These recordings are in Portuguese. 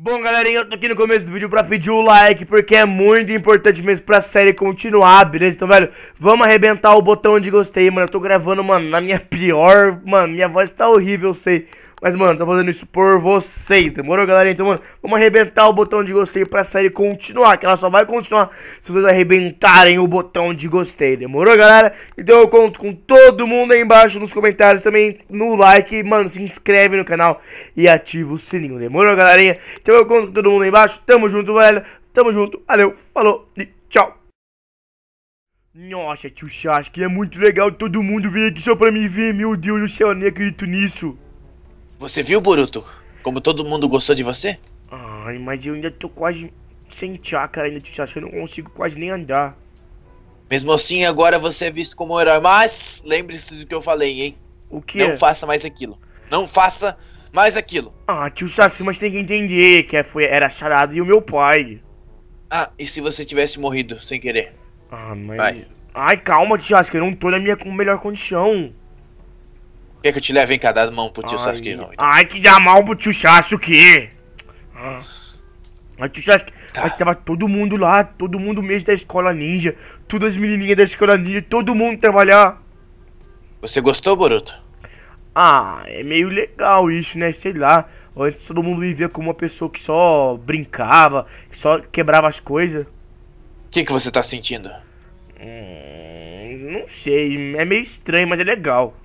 Bom, galerinha, eu tô aqui no começo do vídeo pra pedir o like, porque é muito importante mesmo pra série continuar, beleza? Então, velho, vamos arrebentar o botão de gostei, mano. Eu tô gravando, mano, na minha pior... Mano, minha voz tá horrível, eu sei. Mas, mano, tô fazendo isso por vocês, demorou, galera? Então, mano, vamos arrebentar o botão de gostei pra série continuar, que ela só vai continuar se vocês arrebentarem o botão de gostei, demorou, galera? Então eu conto com todo mundo aí embaixo nos comentários, também no like, mano, se inscreve no canal e ativa o sininho, demorou, galerinha? Então eu conto com todo mundo aí embaixo, tamo junto, velho, tamo junto, valeu, falou e tchau! Nossa, tio que é muito legal todo mundo vir aqui só pra me ver, meu Deus do céu, eu nem acredito nisso. Você viu, Boruto? Como todo mundo gostou de você? Ai, mas eu ainda tô quase sem chakra ainda, Tsuchacha. Eu não consigo quase nem andar. Mesmo assim, agora você é visto como um herói. Mas lembre-se do que eu falei, hein? O que? Não faça mais aquilo. Não faça mais aquilo. Ah, tio Sasuke, mas tem que entender que é, foi, era charada e o meu pai. Ah, e se você tivesse morrido sem querer? Ah, mas. Vai. Ai, calma, tio Sasuke, eu não tô na minha melhor condição. Quer que eu te leve em cada mão pro tio Ai. Sasuke, não? Então. Ai, que dá mal pro tio Sasuke! Ah. Mas tio Sasuke, tá. tava todo mundo lá, todo mundo mesmo da escola ninja, todas as menininhas da escola ninja, todo mundo trabalhar. Você gostou, Boruto? Ah, é meio legal isso, né? Sei lá. Antes todo mundo me via como uma pessoa que só brincava, que só quebrava as coisas. O que, que você tá sentindo? Hum, não sei, é meio estranho, mas é legal.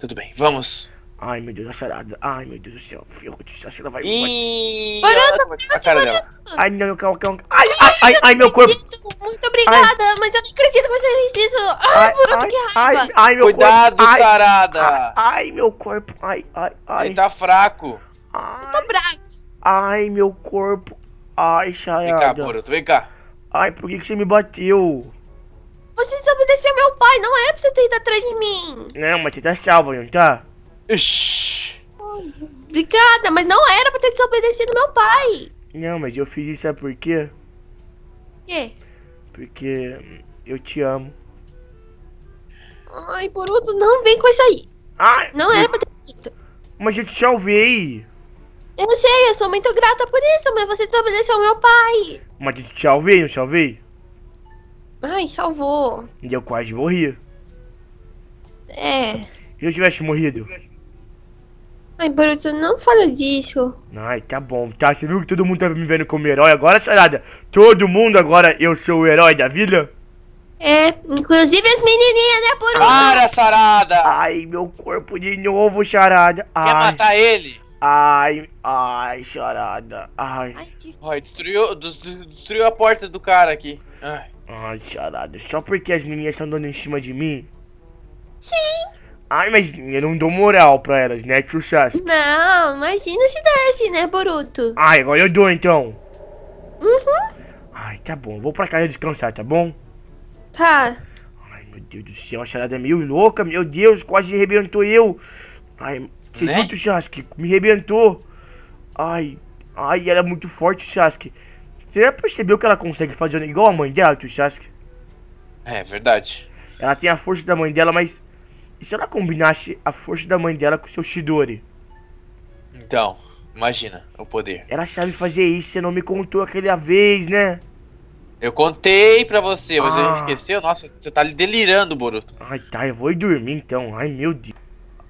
Tudo bem, vamos. Ai, meu Deus, a charada. Ai, meu Deus do céu. Ferrugem, acho que ela vai. Ih, Barata, vai... a cara dela. Ai, meu, calma, Ai, ai, ai, ai, meu corpo. Muito obrigada, ai. mas eu não acredito que você fez isso. Ai, Boruto, que raiva. Ai, ai, meu Cuidado, corpo. Cuidado, charada. Ai, ai, meu corpo. Ai, ai, ai. Ele tá fraco. Ai. tô bravo. Ai, meu corpo. Ai, charada. Vem cá, Boruto, vem cá. Ai, por que, que você me bateu? Você desobedeceu meu pai, não era é pra você ter ido atrás de mim. Não, mas você tá salvo, não tá? Ixi. Obrigada, mas não era pra ter desobedecido meu pai. Não, mas eu fiz isso, sabe por quê? quê? Porque eu te amo. Ai, Boruto, não vem com isso aí. Ai, não eu... era é pra ter dito. Mas eu te salvei. Eu sei, eu sou muito grata por isso, mas você desobedeceu meu pai. Mas eu te salvei, não te salvei? Ai, salvou. E eu quase morri. É. E eu tivesse morrido. Ai, Boruto, não fala disso. Ai, tá bom, tá? Você viu que todo mundo tava me vendo como herói agora, sarada? Todo mundo agora eu sou o herói da vida? É, inclusive as menininhas, né, Boruto? Para, sarada! Ai, meu corpo de novo, sarada. Quer matar ele? Ai, ai, charada. Ai. Ai, destruiu, destruiu a porta do cara aqui. Ai. ai, charada. Só porque as meninas estão dando em cima de mim? Sim. Ai, mas eu não dou moral pra elas, né, Chuchas? Não, imagina se desse, né, Boruto? Ai, agora eu dou então. Uhum. Ai, tá bom. Vou pra casa descansar, tá bom? Tá. Ai, meu Deus do céu, a charada é meio louca. Meu Deus, quase arrebentou eu. Ai, você né? junto, me rebentou. Ai, ai, ela é muito forte, Chasque. Você já percebeu que ela consegue fazer igual a mãe dela, tio é, é, verdade. Ela tem a força da mãe dela, mas... E se ela combinasse a força da mãe dela com o seu Shidori? Então, imagina o poder. Ela sabe fazer isso, você não me contou aquela vez, né? Eu contei pra você, mas ah. esqueceu. Nossa, você tá delirando, Boruto. Ai, tá, eu vou ir dormir então. Ai, meu Deus.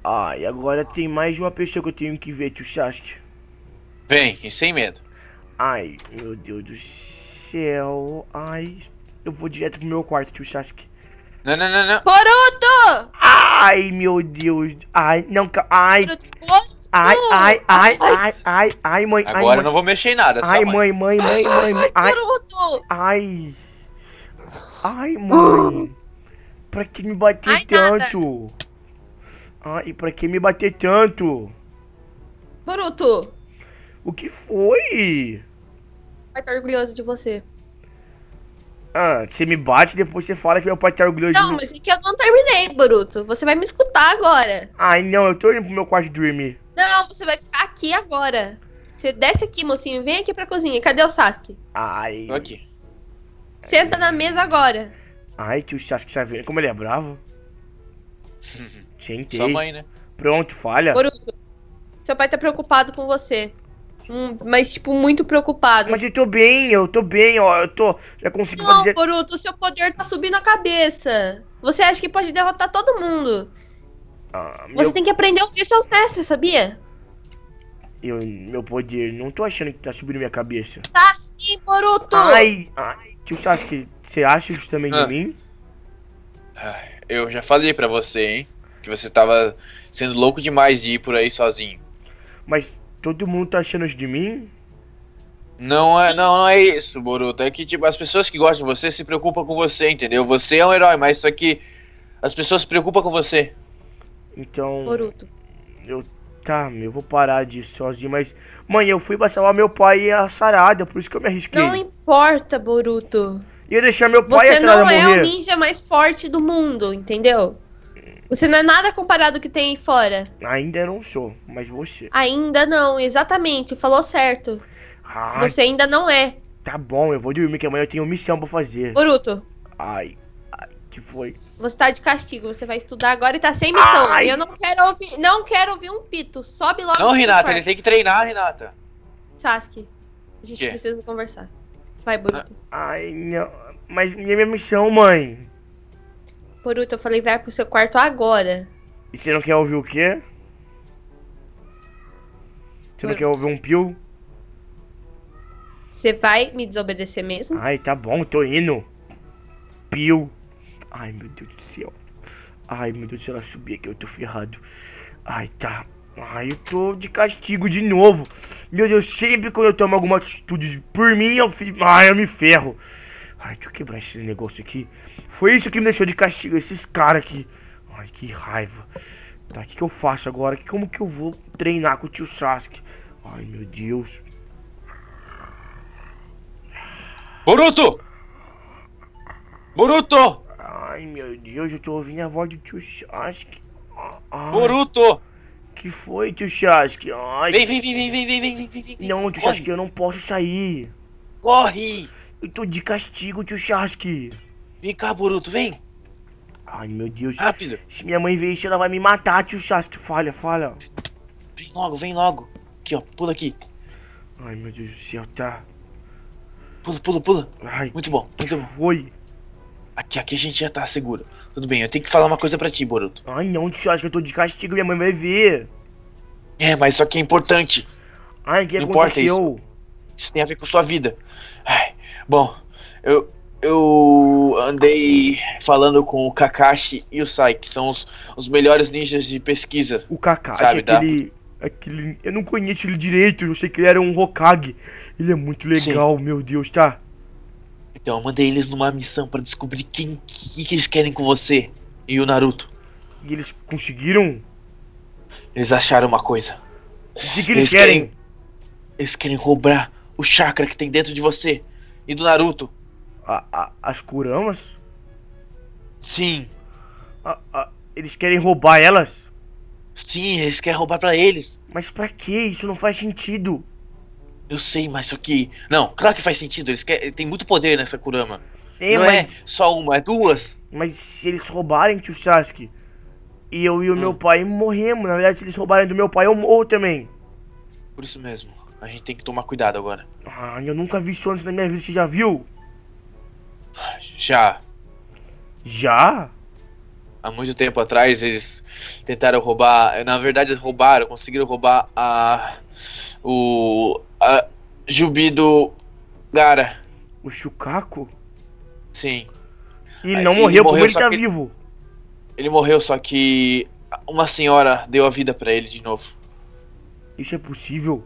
Ah, e agora tem mais uma pessoa que eu tenho que ver, tio Sasuke. Vem, e sem medo. Ai, meu Deus do céu. Ai, eu vou direto pro meu quarto, tio Sasuke. Não, não, não, não. Boruto! Ai, meu Deus. Ai, não, calma. Ai. Ai, ai, ai, ai, ai, ai, mãe. Agora ai, mãe. eu não vou mexer em nada, Ai, mãe, mãe, mãe, mãe. mãe. Ai, Boruto! Ai. Ai, mãe. Pra que me bater ai, tanto? Nada. Ah, e pra que me bater tanto? Boruto! O que foi? Vai estar tá orgulhoso de você. Ah, você me bate e depois você fala que meu pai tá orgulhoso Não, de mas é que eu não terminei, Boruto. Você vai me escutar agora. Ai, não, eu tô indo pro meu quarto dormir. Não, você vai ficar aqui agora. Você desce aqui, mocinho. Vem aqui pra cozinha. Cadê o Sasuke? Ai. Tô aqui. Senta na mesa agora. Ai, que o Sasuke tá vendo como ele é bravo. tentei Sua mãe, né? Pronto, falha. Boruto, seu pai tá preocupado com você. Hum, mas, tipo, muito preocupado. Mas eu tô bem, eu tô bem, ó. Eu tô. Já consigo Não, fazer. Boruto, seu poder tá subindo a cabeça. Você acha que pode derrotar todo mundo. Ah, meu... Você tem que aprender a ouvir seus mestres, sabia? Eu, meu poder, não tô achando que tá subindo minha cabeça. Tá sim, Boruto! Ai, ai. Tio Sasuke, você acha isso também ah. de mim? Ai eu já falei para você, hein? Que você tava sendo louco demais de ir por aí sozinho. Mas todo mundo tá achando isso de mim? Não é, não, não é isso, Boruto. É que tipo, as pessoas que gostam de você se preocupam com você, entendeu? Você é um herói, mas só que as pessoas se preocupam com você. Então. Boruto. Eu tá, eu vou parar disso sozinho, mas. Mãe, eu fui pra salvar meu pai e a Sarada, por isso que eu me arrisquei. Não importa, Boruto ia deixar meu pai Você não é morrer. o ninja mais forte do mundo, entendeu? Você não é nada comparado ao que tem fora. Ainda não sou, mas você. Ainda não, exatamente. Falou certo. Ai, você ainda não é. Tá bom, eu vou dormir que amanhã eu tenho missão pra fazer. Boruto. Ai, ai, que foi? Você tá de castigo, você vai estudar agora e tá sem missão. Ai. Eu não quero ouvir, não quero ouvir um pito. Sobe logo. Não, Renata, ele tem que treinar, Renata. Sasuke, a gente que? precisa conversar. Vai, ah, Boruto. Ai, não. Mas minha missão, mãe. Boruto, eu falei, vai pro seu quarto agora. E você não quer ouvir o quê? Você Boruto. não quer ouvir um pio? Você vai me desobedecer mesmo? Ai, tá bom, tô indo. Pio. Ai, meu Deus do céu. Ai, meu Deus, céu, ela subir aqui, eu tô ferrado. Ai, tá. Ai, eu tô de castigo de novo. Meu Deus, sempre quando eu tomo alguma atitude por mim, eu, ai, eu me ferro. Ai, deixa eu quebrar esse negócio aqui. Foi isso que me deixou de castigo, esses caras aqui. Ai, que raiva. Tá, o que, que eu faço agora? Como que eu vou treinar com o tio Sasuke? Ai, meu Deus. Boruto! Boruto! Ai, meu Deus, eu tô ouvindo a voz do tio Sasuke. Ah, ai. Boruto! Que foi, tio Chasque? Ai, vem, vem, vem, vem, vem, vem, vem, vem, Não, tio Corre. Chasque, eu não posso sair. Corre! Eu tô de castigo, tio Chasque. Vem cá, Boruto, vem. Ai, meu Deus. Rápido. Se minha mãe ver isso, ela vai me matar, tio Chasque. Falha, falha. Vem logo, vem logo. Aqui, ó, pula aqui. Ai, meu Deus do céu, tá. Pula, pula, pula. Ai, muito bom, muito bom. Foi. Aqui, aqui a gente já tá seguro. Tudo bem, eu tenho que falar uma coisa pra ti, Boruto. Ai não, tio, acho que eu tô de castigo, minha mãe vai ver. É, mas isso aqui é importante. Ai, o que não aconteceu? Importa isso. isso tem a ver com sua vida. Ai, bom, eu, eu andei falando com o Kakashi e o Sai, que são os, os melhores ninjas de pesquisa. O Kakashi, é sabe, aquele, da... aquele... Eu não conheço ele direito, eu sei que ele era um Hokage. Ele é muito legal, Sim. meu Deus, tá? Então eu mandei eles numa missão para descobrir quem que, que eles querem com você e o Naruto. E eles conseguiram? Eles acharam uma coisa. O que, que eles, eles querem? querem? Eles querem roubar o chakra que tem dentro de você e do Naruto. A, a, as Kuramas? Sim. A, eles querem roubar elas? Sim, eles querem roubar para eles. Mas para que? Isso não faz sentido. Eu sei, mas isso aqui. Não, claro que faz sentido. Eles querem... Tem muito poder nessa Kurama. É, não é mas... é só uma, é duas. Mas se eles roubarem, tio Sasuke, e eu e o hum. meu pai morremos. Na verdade, se eles roubarem do meu pai, eu morro também. Por isso mesmo. A gente tem que tomar cuidado agora. Ah, eu nunca vi isso antes na minha vida. Você já viu? Já. Já? Há muito tempo atrás, eles tentaram roubar. Na verdade, eles roubaram, conseguiram roubar a. O a Jubi do Gara. O Chucaco? Sim. E não ele morreu, morreu porque ele tá vivo. Ele, morreu, só que uma senhora deu a vida para ele de novo. Isso é possível?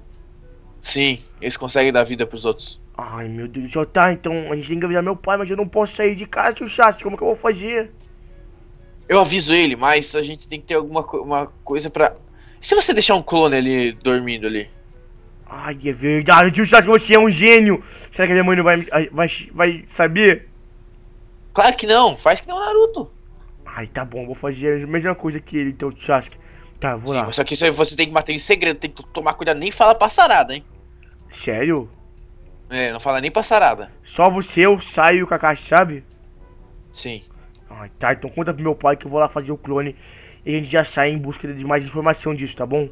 Sim, eles conseguem dar vida pros outros. Ai meu Deus já tá, então a gente tem que avisar meu pai, mas eu não posso sair de casa, seu Chassi, como que eu vou fazer? Eu aviso ele, mas a gente tem que ter alguma co uma coisa pra. E se você deixar um clone ali dormindo ali? Ai, é verdade. Tio Chato, você é um gênio. Será que a minha mãe não vai, vai, vai saber? Claro que não. Faz que não, Naruto. Ai, tá bom. Vou fazer a mesma coisa que ele, então, Tio Tá, vou Sim, lá. Só que isso aí você tem que manter em segredo. Tem que tomar cuidado. Nem fala passarada, hein. Sério? É, não fala nem passarada. Só você, eu saio e o Kakashi, sabe? Sim. Ai, tá. Então conta pro meu pai que eu vou lá fazer o clone. E a gente já sai em busca de mais informação disso, tá bom?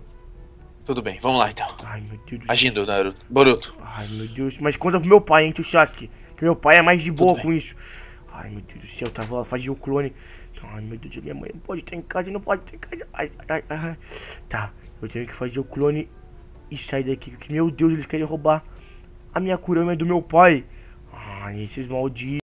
Tudo bem, vamos lá então. Ai, meu Deus Agindo, Naruto. Boruto. Ai, meu Deus. Mas conta pro meu pai, hein, Tchaski. Que meu pai é mais de boa com isso. Ai, meu Deus do céu, eu tava lá, fazia o clone. Ai, meu Deus, minha mãe não pode estar em casa, não pode estar em casa. Ai, ai, ai. Tá, eu tenho que fazer o clone e sair daqui. Que, meu Deus, eles querem roubar a minha Kurama do meu pai. Ai, esses malditos.